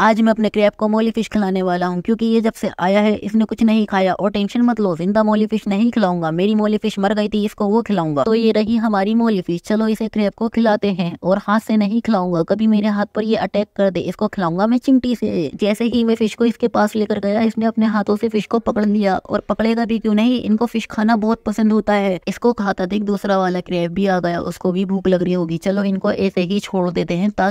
आज मैं अपने क्रैप को मोली फिश खिलाने वाला हूँ क्योंकि ये जब से आया है इसने कुछ नहीं खाया और टेंशन मत लो जिंदा मोली फिश नहीं खिलाऊंगा मेरी मोली फिश मर गई थी इसको वो खिलाऊंगा तो ये रही हमारी मोली फिश चलो इसे क्रैप को खिलाते हैं और हाथ से नहीं खिलाऊंगा कभी मेरे हाथ पर ये अटैक कर दे इसको खिलाऊंगा मैं चिमटी से जैसे ही मैं फिश को इसके पास लेकर गया इसने अपने हाथों से फिश को पकड़ लिया और पकड़ेगा भी क्यों नहीं इनको फिश खाना बहुत पसंद होता है इसको खाता देख दूसरा वाला क्रैप भी आ गया उसको भी भूख लग रही होगी चलो इनको ऐसे ही छोड़ देते हैं ताकि